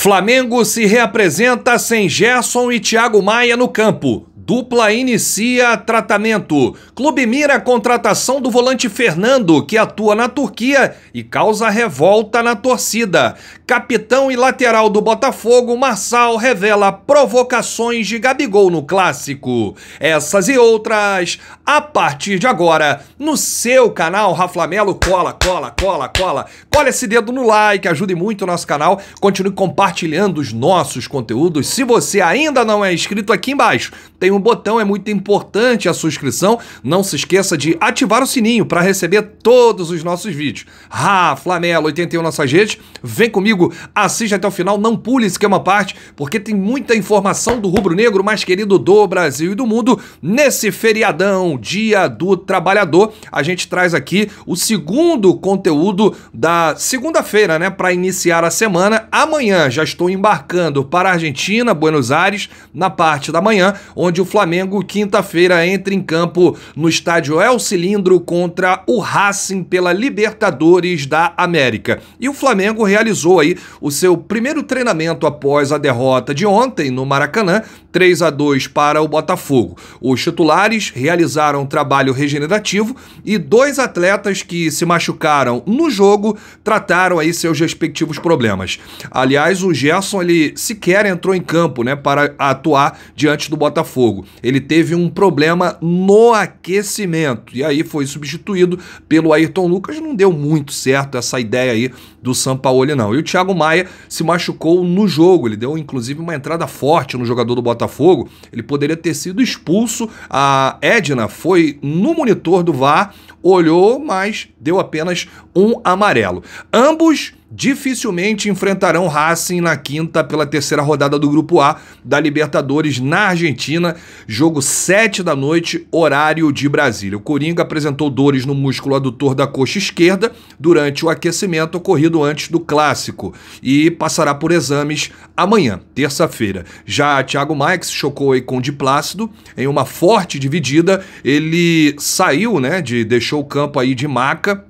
Flamengo se reapresenta sem Gerson e Thiago Maia no campo. Dupla inicia tratamento. Clube mira a contratação do volante Fernando, que atua na Turquia e causa revolta na torcida. Capitão e lateral do Botafogo, Marçal revela provocações de Gabigol no clássico. Essas e outras, a partir de agora, no seu canal Raflamelo. Cola, cola, cola, cola. Cola esse dedo no like, ajude muito o nosso canal. Continue compartilhando os nossos conteúdos. Se você ainda não é inscrito, aqui embaixo tem um botão, é muito importante a sua inscrição. Não se esqueça de ativar o sininho para receber todos os nossos vídeos. Ah, Flamelo 81 nossas redes, vem comigo, assiste até o final, não pule uma parte, porque tem muita informação do rubro-negro mais querido do Brasil e do mundo nesse feriadão, Dia do Trabalhador. A gente traz aqui o segundo conteúdo da segunda-feira, né, para iniciar a semana. Amanhã já estou embarcando para a Argentina, Buenos Aires, na parte da manhã, onde o Flamengo, quinta-feira, entra em campo no estádio El Cilindro contra o Racing pela Libertadores da América. E o Flamengo realizou aí o seu primeiro treinamento após a derrota de ontem no Maracanã, 3 a 2 para o Botafogo. Os titulares realizaram um trabalho regenerativo e dois atletas que se machucaram no jogo trataram aí seus respectivos problemas. Aliás, o Gerson ele sequer entrou em campo, né, para atuar diante do Botafogo jogo. Ele teve um problema no aquecimento e aí foi substituído pelo Ayrton Lucas. Não deu muito certo essa ideia aí do Sampaoli, não. E o Thiago Maia se machucou no jogo, ele deu inclusive uma entrada forte no jogador do Botafogo, ele poderia ter sido expulso. A Edna foi no monitor do VAR, olhou, mas deu apenas um amarelo. Ambos dificilmente enfrentarão Racing na quinta pela terceira rodada do Grupo A da Libertadores na Argentina, jogo 7 da noite, horário de Brasília. O Coringa apresentou dores no músculo adutor da coxa esquerda durante o aquecimento ocorrido antes do clássico e passará por exames amanhã, terça-feira. Já Thiago se chocou com o Plácido em uma forte dividida. Ele saiu, né, de deixou o campo aí de maca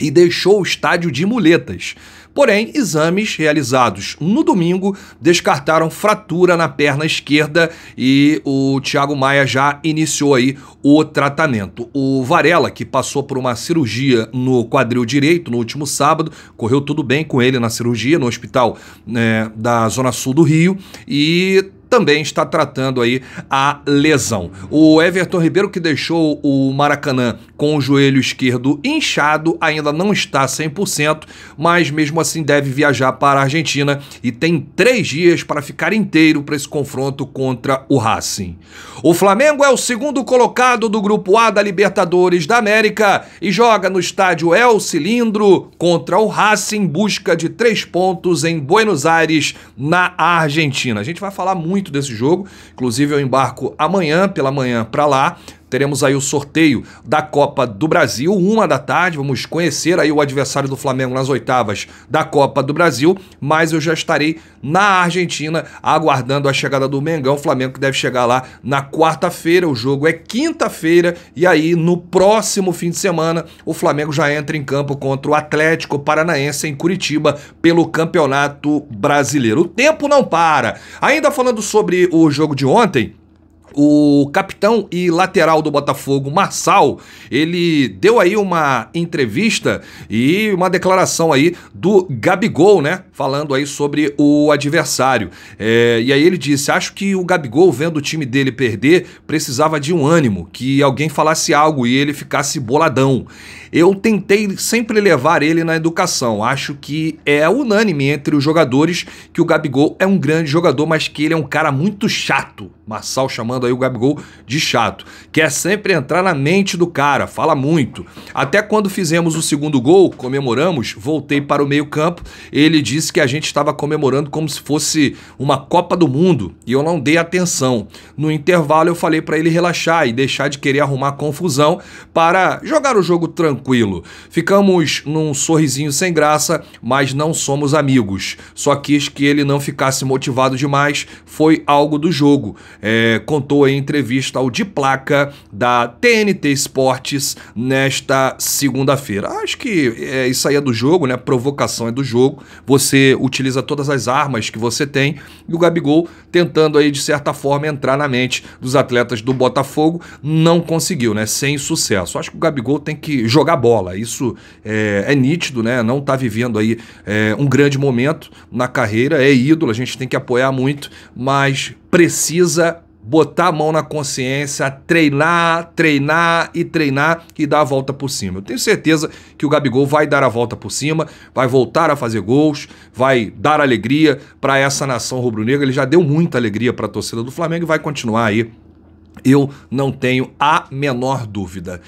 e deixou o estádio de muletas. Porém, exames realizados no domingo descartaram fratura na perna esquerda e o Thiago Maia já iniciou aí o tratamento. O Varela, que passou por uma cirurgia no quadril direito no último sábado, correu tudo bem com ele na cirurgia no hospital né, da Zona Sul do Rio e também está tratando aí a lesão. O Everton Ribeiro, que deixou o Maracanã com o joelho esquerdo inchado, ainda não está 100%, mas mesmo assim deve viajar para a Argentina e tem três dias para ficar inteiro para esse confronto contra o Racing. O Flamengo é o segundo colocado do Grupo A da Libertadores da América e joga no estádio El Cilindro contra o Racing em busca de três pontos em Buenos Aires, na Argentina. A gente vai falar muito muito desse jogo. Inclusive, eu embarco amanhã, pela manhã, para lá, teremos aí o sorteio da Copa do Brasil, uma da tarde. Vamos conhecer aí o adversário do Flamengo nas oitavas da Copa do Brasil. Mas eu já estarei na Argentina aguardando a chegada do Mengão. O Flamengo que deve chegar lá na quarta-feira. O jogo é quinta-feira. E aí, no próximo fim de semana, o Flamengo já entra em campo contra o Atlético Paranaense em Curitiba pelo Campeonato Brasileiro. O tempo não para. Ainda falando sobre o jogo de ontem. O capitão e lateral do Botafogo, Marçal, ele deu aí uma entrevista e uma declaração aí do Gabigol, né? Falando aí sobre o adversário. É, e aí ele disse: Acho que o Gabigol, vendo o time dele perder, precisava de um ânimo, que alguém falasse algo e ele ficasse boladão. Eu tentei sempre levar ele na educação. Acho que é unânime entre os jogadores que o Gabigol é um grande jogador, mas que ele é um cara muito chato Marçal chamando aí o Gabigol de chato. Quer é sempre entrar na mente do cara, fala muito. Até quando fizemos o segundo gol, comemoramos, voltei para o meio-campo. Ele disse que a gente estava comemorando como se fosse uma Copa do Mundo e eu não dei atenção. No intervalo eu falei para ele relaxar e deixar de querer arrumar confusão para jogar o jogo tranquilo. Ficamos num sorrisinho sem graça, mas não somos amigos. Só quis que ele não ficasse motivado demais, foi algo do jogo é, contou em entrevista ao De Placa da TNT Esportes nesta segunda-feira. Acho que é, isso aí é do jogo, né? A provocação é do jogo. Você utiliza todas as armas que você tem e o Gabigol tentando aí, de certa forma, entrar na mente dos atletas do Botafogo, não conseguiu, né? Sem sucesso. Acho que o Gabigol tem que jogar bola. Isso é, é nítido, né? Não tá vivendo aí é, um grande momento na carreira, é ídolo, a gente tem que apoiar muito, mas precisa botar a mão na consciência, treinar, treinar e treinar e dar a volta por cima. Eu tenho certeza que o Gabigol vai dar a volta por cima, vai voltar a fazer gols, vai dar alegria para essa nação rubro-negra. Ele já deu muita alegria para a torcida do Flamengo e vai continuar aí. Eu não tenho a menor dúvida.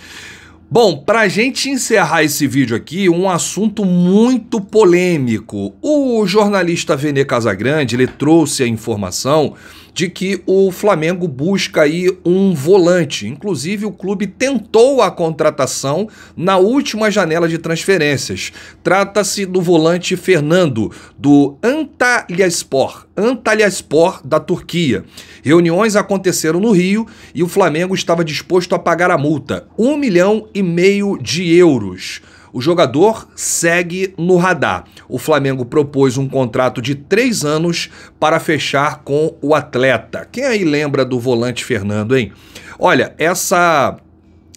Bom, para a gente encerrar esse vídeo aqui, um assunto muito polêmico. O jornalista Vene Casagrande ele trouxe a informação de que o Flamengo busca aí um volante. Inclusive, o clube tentou a contratação na última janela de transferências. Trata-se do volante Fernando, do Antalyaspor, Antalyaspor da Turquia. Reuniões aconteceram no Rio e o Flamengo estava disposto a pagar a multa, um milhão e meio de euros o jogador segue no radar. O Flamengo propôs um contrato de três anos para fechar com o atleta. Quem aí lembra do volante Fernando, hein? Olha, essa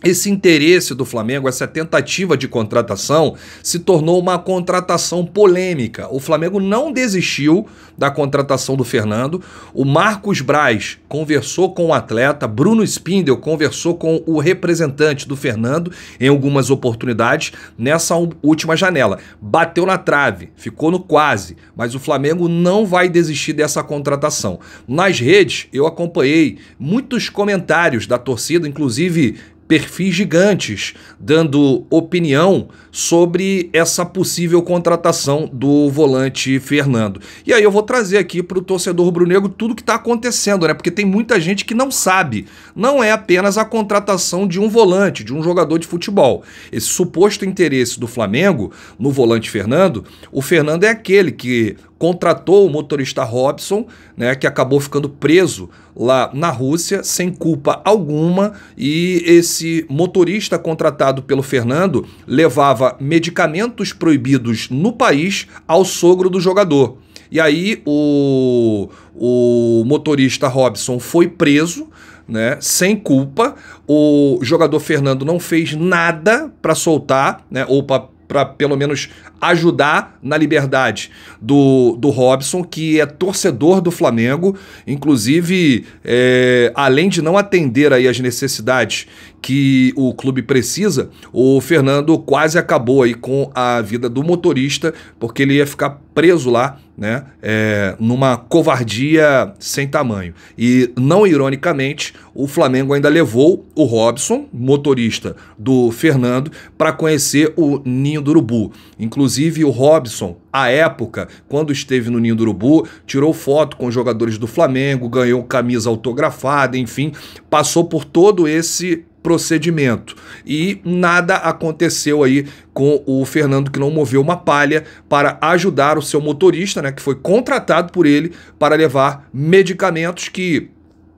esse interesse do Flamengo, essa tentativa de contratação, se tornou uma contratação polêmica. O Flamengo não desistiu da contratação do Fernando. O Marcos Braz conversou com o atleta, Bruno Spindel conversou com o representante do Fernando em algumas oportunidades nessa última janela. Bateu na trave, ficou no quase, mas o Flamengo não vai desistir dessa contratação. Nas redes, eu acompanhei muitos comentários da torcida, inclusive perfis gigantes, dando opinião sobre essa possível contratação do volante Fernando. E aí eu vou trazer aqui para o torcedor rubro-negro tudo que está acontecendo, né? Porque tem muita gente que não sabe. Não é apenas a contratação de um volante, de um jogador de futebol. Esse suposto interesse do Flamengo no volante Fernando, o Fernando é aquele que contratou o motorista Robson, né, que acabou ficando preso lá na Rússia sem culpa alguma, e esse motorista contratado pelo Fernando levava medicamentos proibidos no país ao sogro do jogador. E aí o, o motorista Robson foi preso, né, sem culpa. O jogador Fernando não fez nada para soltar, né, ou para para pelo menos ajudar na liberdade do, do Robson, que é torcedor do Flamengo, inclusive, é, além de não atender aí as necessidades que o clube precisa, o Fernando quase acabou aí com a vida do motorista, porque ele ia ficar preso lá né? É, numa covardia sem tamanho. E, não ironicamente, o Flamengo ainda levou o Robson, motorista do Fernando, para conhecer o Ninho do Urubu. Inclusive, o Robson, à época, quando esteve no Ninho do Urubu, tirou foto com os jogadores do Flamengo, ganhou camisa autografada, enfim, passou por todo esse procedimento. E nada aconteceu aí com o Fernando que não moveu uma palha para ajudar o seu motorista, né, que foi contratado por ele para levar medicamentos que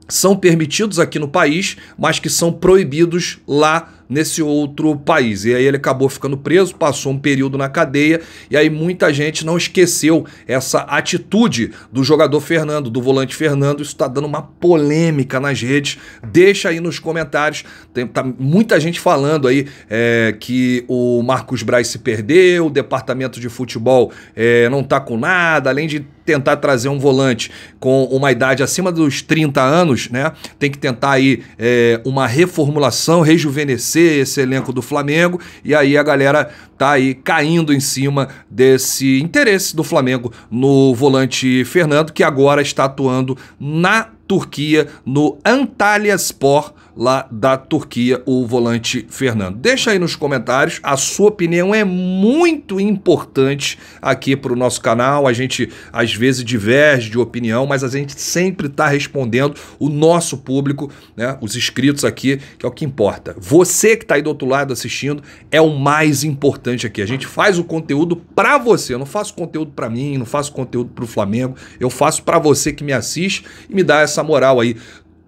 são permitidos aqui no país, mas que são proibidos lá nesse outro país. E aí ele acabou ficando preso, passou um período na cadeia, e aí muita gente não esqueceu essa atitude do jogador Fernando, do volante Fernando. Isso está dando uma polêmica nas redes. Deixa aí nos comentários. Tem tá muita gente falando aí é, que o Marcos Braz se perdeu, o departamento de futebol é, não está com nada, além de tentar trazer um volante com uma idade acima dos 30 anos, né? Tem que tentar aí é, uma reformulação, rejuvenescer crescer esse elenco do Flamengo, e aí a galera tá aí caindo em cima desse interesse do Flamengo no volante Fernando, que agora está atuando na Turquia, no Antalya Sport lá da Turquia, o volante Fernando. Deixa aí nos comentários, a sua opinião é muito importante aqui para o nosso canal. A gente às vezes diverge de opinião, mas a gente sempre está respondendo o nosso público, né, os inscritos aqui, que é o que importa. Você que está aí do outro lado assistindo é o mais importante aqui. A gente faz o conteúdo para você. Eu não faço conteúdo para mim, não faço conteúdo para o Flamengo. Eu faço para você que me assiste e me dá essa moral aí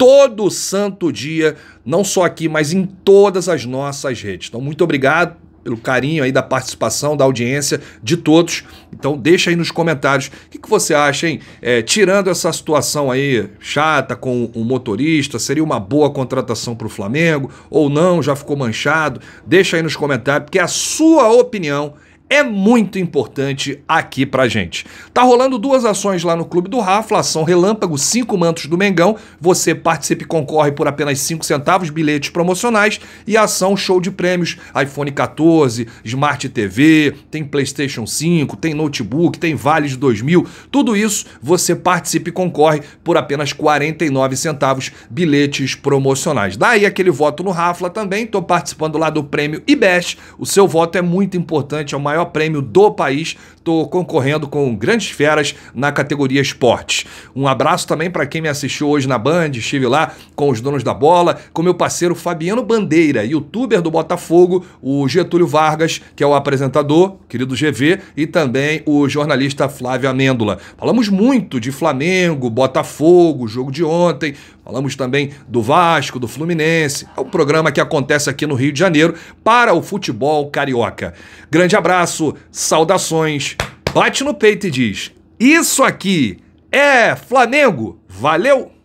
todo santo dia, não só aqui, mas em todas as nossas redes. Então, muito obrigado pelo carinho aí da participação, da audiência de todos. Então deixa aí nos comentários o que, que você acha, hein? É, tirando essa situação aí chata com o um motorista, seria uma boa contratação para o Flamengo ou não? Já ficou manchado? Deixa aí nos comentários, porque é a sua opinião é muito importante aqui pra gente. Tá rolando duas ações lá no Clube do Rafa, ação Relâmpago, cinco mantos do Mengão, você participe e concorre por apenas 5 centavos, bilhetes promocionais e ação show de prêmios, iPhone 14, Smart TV, tem PlayStation 5, tem notebook, tem vales 2000, tudo isso você participe e concorre por apenas 49 centavos, bilhetes promocionais. Daí aquele voto no Rafa também, tô participando lá do prêmio IBEST, o seu voto é muito importante, é o maior maior prêmio do país estou concorrendo com grandes feras na categoria esportes. Um abraço também para quem me assistiu hoje na Band, estive lá com os donos da bola, com meu parceiro Fabiano Bandeira, youtuber do Botafogo, o Getúlio Vargas, que é o apresentador, querido GV, e também o jornalista Flávio Amêndola. Falamos muito de Flamengo, Botafogo, jogo de ontem, Falamos também do Vasco, do Fluminense. É o um programa que acontece aqui no Rio de Janeiro para o futebol carioca. Grande abraço, saudações bate no peito e diz: Isso aqui é Flamengo! Valeu!